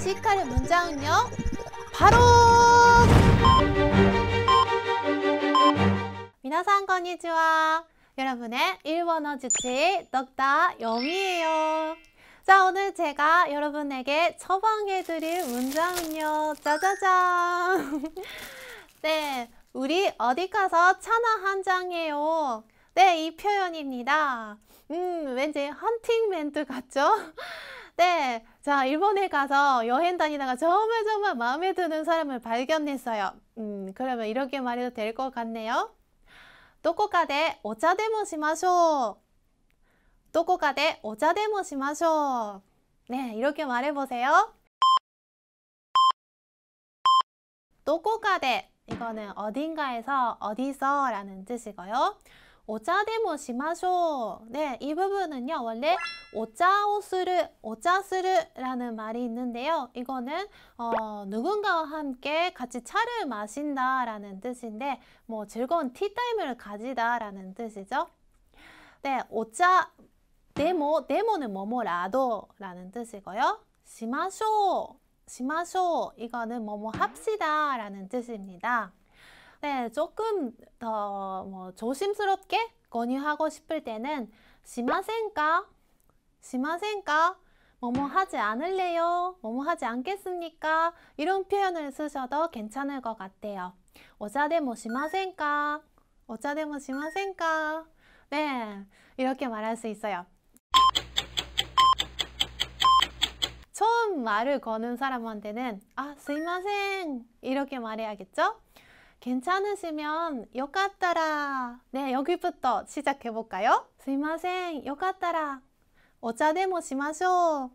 시카의 문장은요. 바로 미나상 건니지와 여러분의 일본어 주치 넉다 영이에요. 자 오늘 제가 여러분에게 처방해드릴 문장은요. 짜자잔. 네, 우리 어디 가서 차나 한 장해요. 네, 이 표현입니다. 음, 왠지 헌팅 멘트 같죠? 때, 자, 일본에 가서 여행 다니다가 정말 정말 마음에 드는 사람을 발견했어요. 음, 그러면 이렇게 말해도 될 것 같네요. どこか데오茶데모 시마쇼. ょうどこかでお茶でもしまし 네, 이렇게 말해보세요. どこか데 이거는 어딘가에서 어디서 라는 뜻이고요. 오자데모시마쇼 네, 이 부분은요. 원래 오자오스르오자스르라는 말이 있는데요. 이거는 어, 누군가와 함께 같이 차를 마신다라는 뜻인데 뭐 즐거운 티타임을 가지다라는 뜻이죠. 네, 오자 데모, 데모는 뭐뭐라도라는 뜻이고요. 시마쇼, 시마쇼 이거는 뭐뭐 합시다라는 뜻입니다. 네, 조금 더 뭐 조심스럽게 권유하고 싶을 때는 시마센가시마센가 뭐뭐 하지 않을래요? 뭐뭐 하지 않겠습니까? 이런 표현을 쓰셔도 괜찮을 것 같아요. 오자데모 시마센가 오자데모 시마센가 네, 이렇게 말할 수 있어요. 처음 말을 거는 사람한테는 아, 스이마센 이렇게 말해야겠죠? 괜찮으시면よかったら네여기부터시작해볼까요すいませんよかったらお茶でもしましょう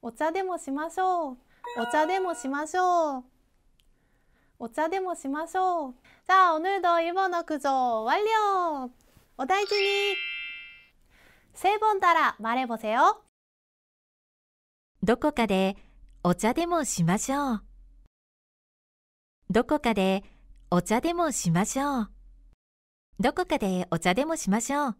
お茶でもしましょうお茶でもしましょうお茶でもしましょうじゃあ오늘도일번어구조완료お大事に세번따라말해보세요どこかでお茶でもしましょうどこかでお茶でもしましょう。どこかでお茶でもしましょう。